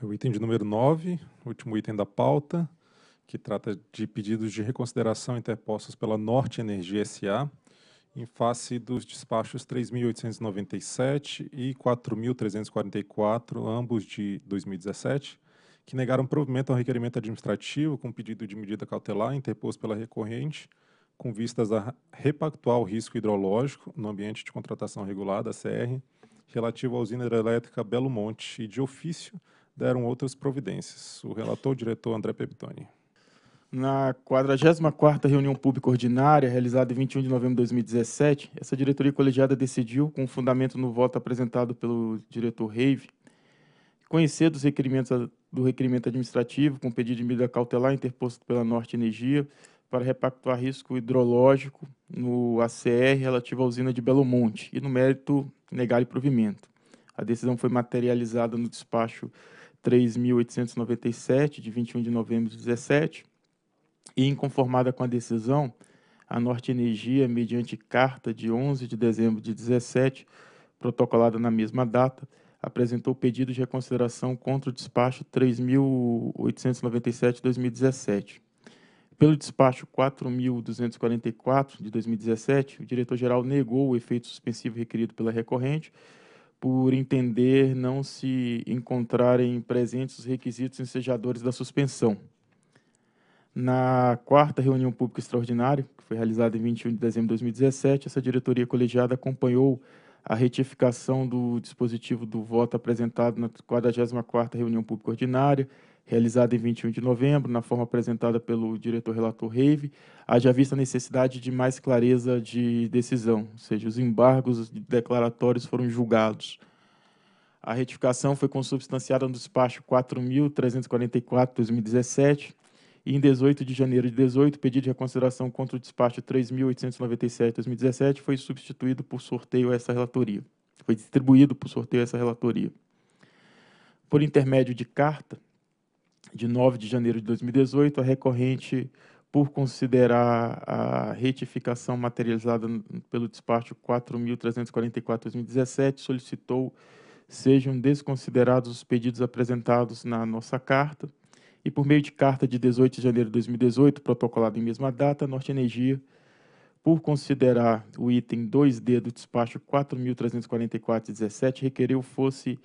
É o item de número 9, último item da pauta, que trata de pedidos de reconsideração interpostos pela Norte Energia SA em face dos despachos 3.897 e 4.344, ambos de 2017, que negaram provimento ao requerimento administrativo com pedido de medida cautelar interposto pela recorrente, com vistas a repactuar o risco hidrológico no ambiente de contratação regulada, CR, relativo à usina hidrelétrica Belo Monte e de ofício deram outras providências. O relator, diretor André Peptoni. Na 44ª reunião pública ordinária, realizada em 21 de novembro de 2017, essa diretoria colegiada decidiu, com fundamento no voto apresentado pelo diretor Reive, conhecer dos requerimentos do requerimento administrativo com pedido de medida cautelar interposto pela Norte Energia para repactuar risco hidrológico no ACR relativo à usina de Belo Monte e, no mérito, negar o provimento. A decisão foi materializada no despacho 3.897, de 21 de novembro de 17, e inconformada com a decisão, a Norte Energia, mediante carta de 11 de dezembro de 17, protocolada na mesma data, apresentou pedido de reconsideração contra o despacho 3.897-2017. Pelo despacho 4.244 de 2017, o diretor-geral negou o efeito suspensivo requerido pela recorrente, por entender não se encontrarem presentes os requisitos ensejadores da suspensão. Na quarta reunião pública extraordinária, que foi realizada em 21 de dezembro de 2017, essa diretoria colegiada acompanhou a retificação do dispositivo do voto apresentado na 44ª reunião pública ordinária, realizada em 21 de novembro, na forma apresentada pelo diretor-relator Reive, haja vista a necessidade de mais clareza de decisão, ou seja, os embargos declaratórios foram julgados. A retificação foi consubstanciada no despacho 4.344-2017 e, em 18 de janeiro de 2018, pedido de reconsideração contra o despacho 3.897-2017 foi substituído por sorteio a essa relatoria. Foi distribuído por sorteio a essa relatoria. Por intermédio de carta, de 9 de janeiro de 2018, a é recorrente, por considerar a retificação materializada pelo despacho 4.344-2017, solicitou sejam desconsiderados os pedidos apresentados na nossa carta e, por meio de carta de 18 de janeiro de 2018, protocolada em mesma data, Norte Energia, por considerar o item 2D do despacho 4.344-17, requereu fosse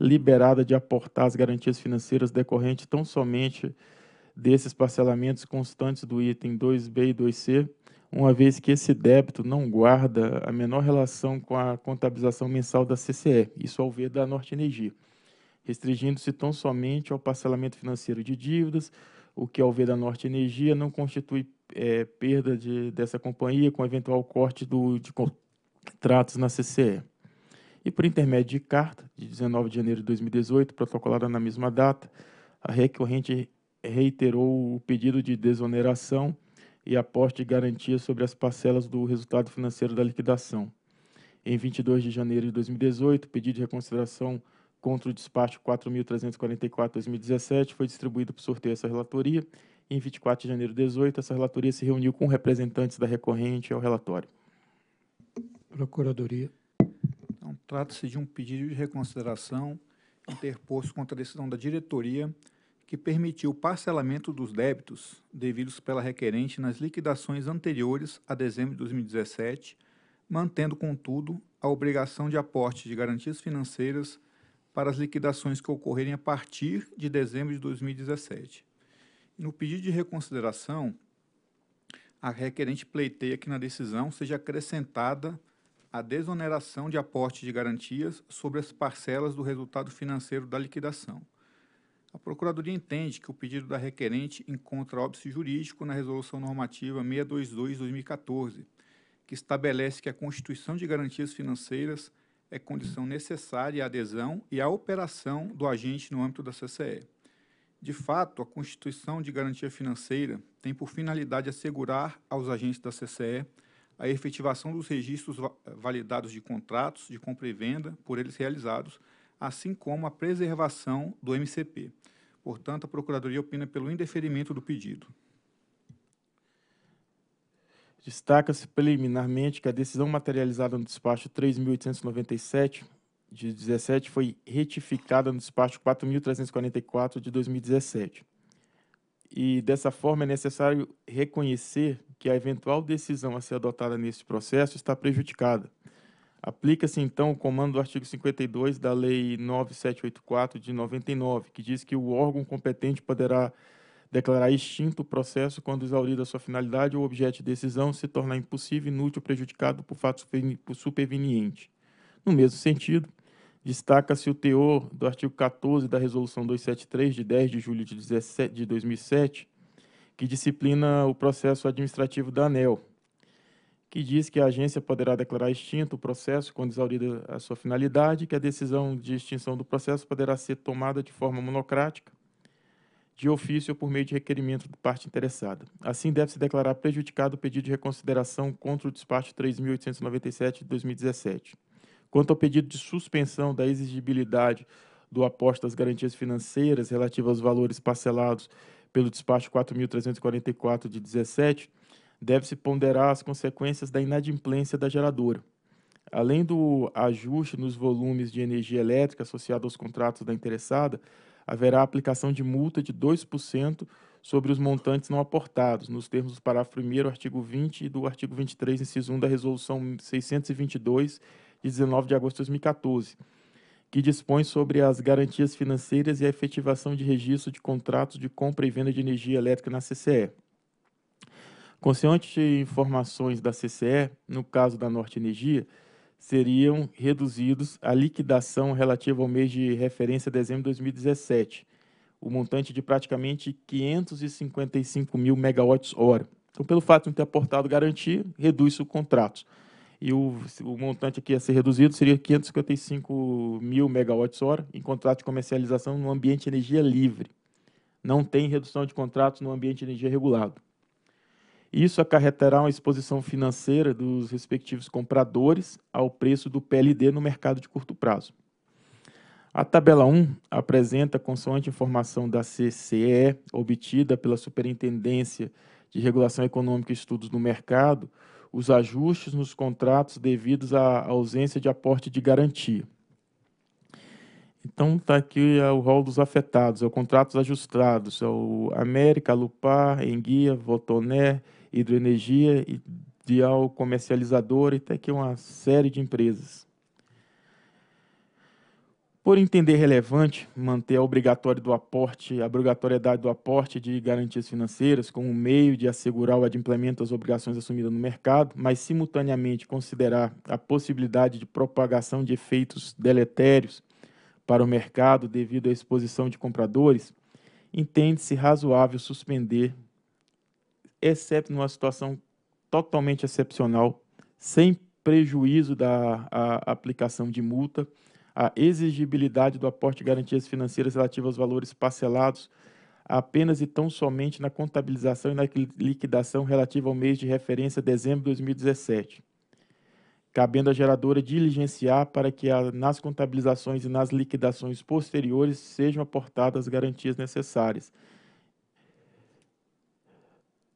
liberada de aportar as garantias financeiras decorrentes tão somente desses parcelamentos constantes do item 2B e 2C, uma vez que esse débito não guarda a menor relação com a contabilização mensal da CCE, isso ao ver da Norte Energia, restringindo-se tão somente ao parcelamento financeiro de dívidas, o que ao ver da Norte Energia não constitui é, perda de, dessa companhia com eventual corte do, de contratos na CCE e por intermédio de carta de 19 de janeiro de 2018, protocolada na mesma data, a recorrente reiterou o pedido de desoneração e aposta de garantia sobre as parcelas do resultado financeiro da liquidação. Em 22 de janeiro de 2018, pedido de reconsideração contra o despacho 4.344-2017 foi distribuído por sorteio essa relatoria. Em 24 de janeiro de 2018, essa relatoria se reuniu com representantes da recorrente ao relatório. Procuradoria. Trata-se de um pedido de reconsideração interposto contra a decisão da diretoria que permitiu o parcelamento dos débitos devidos pela requerente nas liquidações anteriores a dezembro de 2017, mantendo, contudo, a obrigação de aporte de garantias financeiras para as liquidações que ocorrerem a partir de dezembro de 2017. No pedido de reconsideração, a requerente pleiteia que na decisão seja acrescentada a desoneração de aporte de garantias sobre as parcelas do resultado financeiro da liquidação. A Procuradoria entende que o pedido da requerente encontra óbice jurídico na Resolução Normativa 622-2014, que estabelece que a constituição de garantias financeiras é condição necessária à adesão e à operação do agente no âmbito da CCE. De fato, a constituição de garantia financeira tem por finalidade assegurar aos agentes da CCE a efetivação dos registros validados de contratos de compra e venda por eles realizados, assim como a preservação do MCP. Portanto, a Procuradoria opina pelo indeferimento do pedido. Destaca-se preliminarmente que a decisão materializada no despacho 3.897 de 17 foi retificada no despacho 4.344 de 2017 e dessa forma é necessário reconhecer que a eventual decisão a ser adotada nesse processo está prejudicada. Aplica-se então o comando do artigo 52 da Lei 9784 de 99, que diz que o órgão competente poderá declarar extinto o processo quando exaurida sua finalidade ou objeto de decisão se tornar impossível, inútil ou prejudicado por fato superveniente. No mesmo sentido, destaca-se o teor do artigo 14 da Resolução 273, de 10 de julho de, 2007, que disciplina o processo administrativo da ANEL, que diz que a agência poderá declarar extinto o processo quando exaurida a sua finalidade, que a decisão de extinção do processo poderá ser tomada de forma monocrática, de ofício ou por meio de requerimento de parte interessada. Assim, deve-se declarar prejudicado o pedido de reconsideração contra o despacho 3.897 de 2017. Quanto ao pedido de suspensão da exigibilidade do aporte das garantias financeiras relativas aos valores parcelados pelo despacho 4.344 de 17, deve-se ponderar as consequências da inadimplência da geradora. Além do ajuste nos volumes de energia elétrica associado aos contratos da interessada, haverá aplicação de multa de 2% sobre os montantes não aportados, nos termos do parágrafo 1 do artigo 20 e do artigo 23, inciso 1 da Resolução 622, de 19 de agosto de 2014, que dispõe sobre as garantias financeiras e a efetivação de registro de contratos de compra e venda de energia elétrica na CCE. Consciente informações da CCE, no caso da Norte Energia, seriam reduzidos a liquidação relativa ao mês de referência de dezembro de 2017, o montante de praticamente 555 mil megawatts-hora. Então, pelo fato de não ter aportado garantia, reduz o contrato e o, o montante aqui a ser reduzido seria 555 mil megawatts-hora em contrato de comercialização no ambiente de energia livre. Não tem redução de contratos no ambiente de energia regulado. Isso acarretará uma exposição financeira dos respectivos compradores ao preço do PLD no mercado de curto prazo. A tabela 1 apresenta, consoante informação da CCE obtida pela Superintendência de Regulação Econômica e Estudos no Mercado, os ajustes nos contratos devidos à ausência de aporte de garantia. Então está aqui é o rol dos afetados, é o contratos ajustados, é o América, Lupar, Enguia, Votoné, Hidroenergia, Ideal Comercializadora e até tá aqui uma série de empresas. Por entender relevante manter a obrigatória do aporte, a obrigatoriedade do aporte de garantias financeiras como um meio de assegurar o adimplemento das obrigações assumidas no mercado, mas simultaneamente considerar a possibilidade de propagação de efeitos deletérios para o mercado devido à exposição de compradores, entende-se razoável suspender, exceto numa situação totalmente excepcional, sem prejuízo da aplicação de multa a exigibilidade do aporte de garantias financeiras relativas aos valores parcelados apenas e tão somente na contabilização e na liquidação relativa ao mês de referência dezembro de 2017, cabendo à geradora diligenciar para que nas contabilizações e nas liquidações posteriores sejam aportadas as garantias necessárias.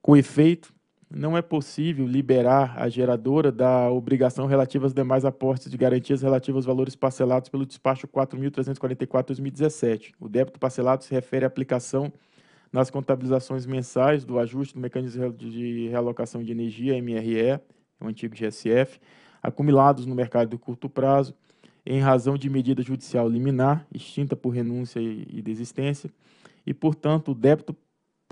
Com efeito, não é possível liberar a geradora da obrigação relativa aos demais aportes de garantias relativas aos valores parcelados pelo despacho 4.344-2017. O débito parcelado se refere à aplicação nas contabilizações mensais do ajuste do mecanismo de realocação de energia, MRE, o antigo GSF, acumulados no mercado de curto prazo, em razão de medida judicial liminar, extinta por renúncia e desistência, e, portanto, o débito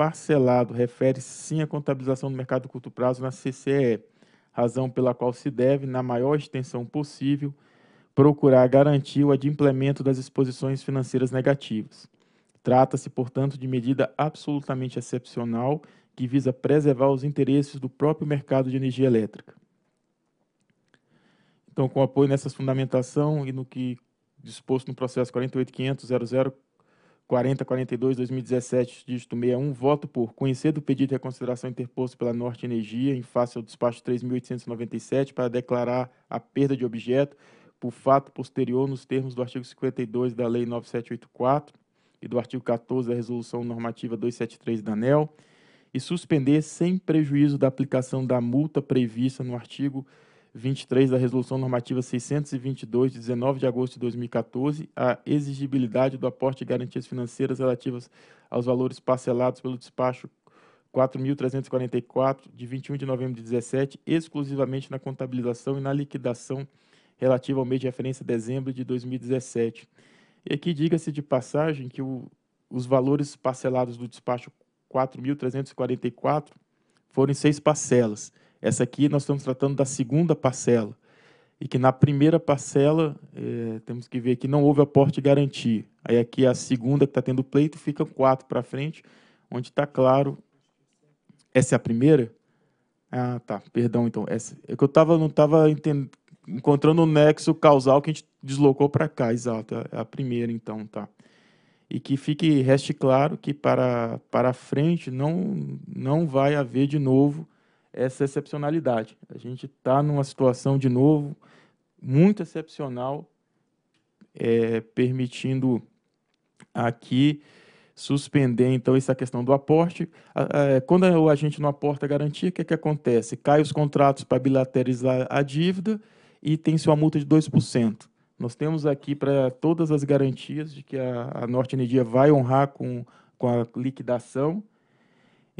parcelado refere-se sim à contabilização do mercado de curto prazo na CCE, razão pela qual se deve, na maior extensão possível, procurar garantir o adimplemento das exposições financeiras negativas. Trata-se, portanto, de medida absolutamente excepcional que visa preservar os interesses do próprio mercado de energia elétrica. Então, com apoio nessa fundamentação e no que disposto no processo 48500 4042 2017, dígito 61, voto por conhecer do pedido de reconsideração interposto pela Norte Energia em face ao despacho 3897 para declarar a perda de objeto por fato posterior nos termos do artigo 52 da Lei 9784 e do artigo 14 da Resolução Normativa 273 da ANEL e suspender sem prejuízo da aplicação da multa prevista no artigo 23 da Resolução Normativa 622, de 19 de agosto de 2014, a exigibilidade do aporte de garantias financeiras relativas aos valores parcelados pelo despacho 4.344, de 21 de novembro de 2017, exclusivamente na contabilização e na liquidação relativa ao mês de referência dezembro de 2017. E aqui diga-se de passagem que o, os valores parcelados do despacho 4.344 foram em seis parcelas. Essa aqui nós estamos tratando da segunda parcela, e que na primeira parcela, é, temos que ver que não houve aporte de garantia. Aí aqui é a segunda que está tendo pleito fica quatro para frente, onde está claro. Essa é a primeira? Ah, tá. Perdão, então. Essa, é que eu tava, não estava encontrando o um nexo causal que a gente deslocou para cá, exato. É a primeira, então, tá. E que fique, reste claro que para, para frente não, não vai haver de novo essa excepcionalidade. A gente está numa situação, de novo, muito excepcional, é, permitindo aqui suspender, então, essa questão do aporte. quando o agente não aporta a garantia, o que, é que acontece? Cai os contratos para bilateralizar a dívida e tem-se uma multa de 2%. Nós temos aqui para todas as garantias de que a, a Norte Energia vai honrar com, com a liquidação,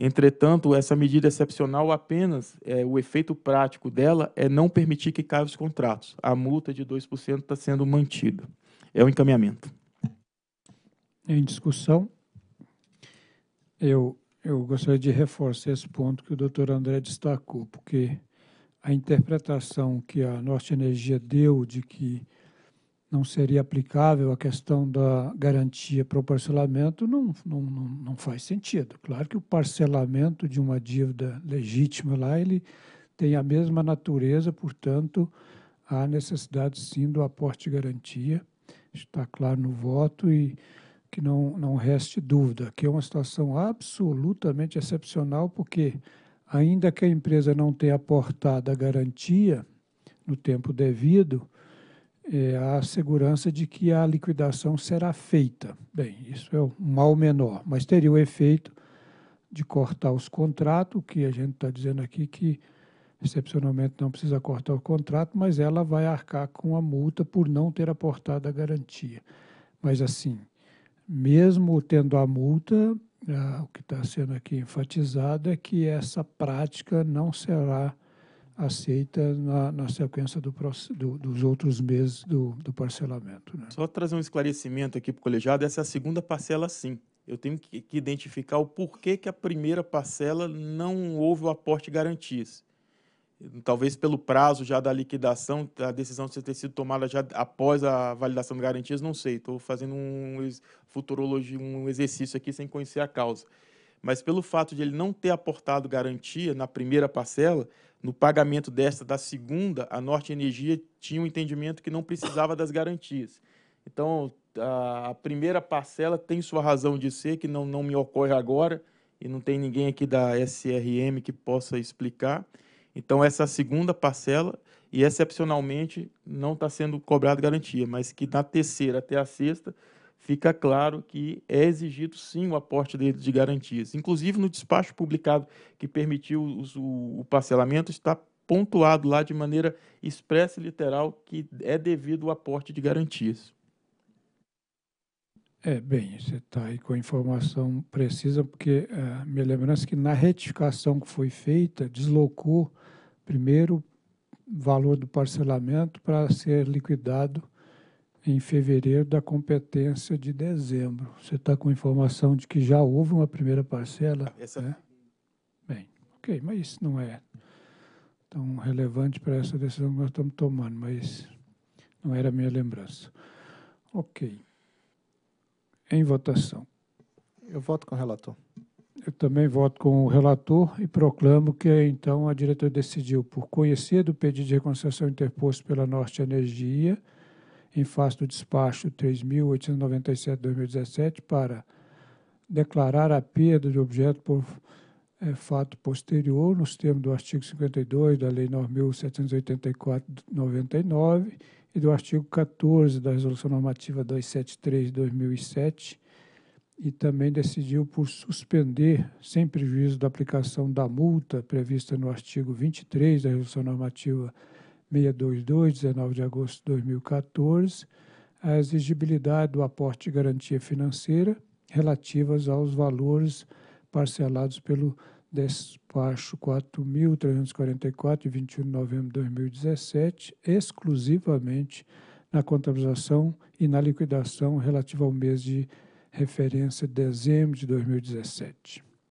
Entretanto, essa medida excepcional apenas, é, o efeito prático dela é não permitir que caia os contratos. A multa de 2% está sendo mantida. É o encaminhamento. Em discussão, eu, eu gostaria de reforçar esse ponto que o doutor André destacou, porque a interpretação que a Norte Energia deu de que não seria aplicável a questão da garantia para o parcelamento, não, não, não faz sentido. Claro que o parcelamento de uma dívida legítima lá, ele tem a mesma natureza, portanto, há necessidade sim do aporte de garantia. Está claro no voto e que não, não reste dúvida, que é uma situação absolutamente excepcional, porque ainda que a empresa não tenha aportado a garantia no tempo devido, é, a segurança de que a liquidação será feita. Bem, isso é um mal menor, mas teria o efeito de cortar os contratos, que a gente está dizendo aqui que excepcionalmente não precisa cortar o contrato, mas ela vai arcar com a multa por não ter aportado a garantia. Mas assim, mesmo tendo a multa, ah, o que está sendo aqui enfatizado é que essa prática não será aceita na, na sequência do, do, dos outros meses do, do parcelamento. Né? Só trazer um esclarecimento aqui para o colegiado, essa é a segunda parcela sim. Eu tenho que, que identificar o porquê que a primeira parcela não houve o aporte de garantias. Talvez pelo prazo já da liquidação, a decisão de ter sido tomada já após a validação de garantias, não sei. Estou fazendo um futurologia, um exercício aqui sem conhecer a causa. Mas pelo fato de ele não ter aportado garantia na primeira parcela, no pagamento desta da segunda, a Norte Energia tinha um entendimento que não precisava das garantias. Então, a primeira parcela tem sua razão de ser, que não, não me ocorre agora, e não tem ninguém aqui da SRM que possa explicar. Então, essa segunda parcela, e excepcionalmente, não está sendo cobrada garantia, mas que da terceira até a sexta fica claro que é exigido sim o aporte dele de garantias. Inclusive, no despacho publicado que permitiu o, o parcelamento, está pontuado lá de maneira expressa e literal que é devido o aporte de garantias. É, bem, você está aí com a informação precisa, porque uh, minha lembrança é que na retificação que foi feita, deslocou primeiro o valor do parcelamento para ser liquidado em fevereiro da competência de dezembro. Você está com informação de que já houve uma primeira parcela? Essa... Né? Bem, ok, mas isso não é tão relevante para essa decisão que nós estamos tomando, mas não era a minha lembrança. Ok. Em votação. Eu voto com o relator. Eu também voto com o relator e proclamo que, então, a diretora decidiu por conhecer do pedido de reconciliação interposto pela Norte Energia em face do despacho 3.897-2017 para declarar a perda de objeto por é, fato posterior, nos termos do artigo 52 da Lei 9.784-99 e do artigo 14 da Resolução Normativa 273-2007, e também decidiu por suspender, sem prejuízo da aplicação da multa prevista no artigo 23 da Resolução Normativa 2007, 622, 19 de agosto de 2014, a exigibilidade do aporte de garantia financeira relativas aos valores parcelados pelo despacho 4.344, de 21 de novembro de 2017, exclusivamente na contabilização e na liquidação relativa ao mês de referência de dezembro de 2017.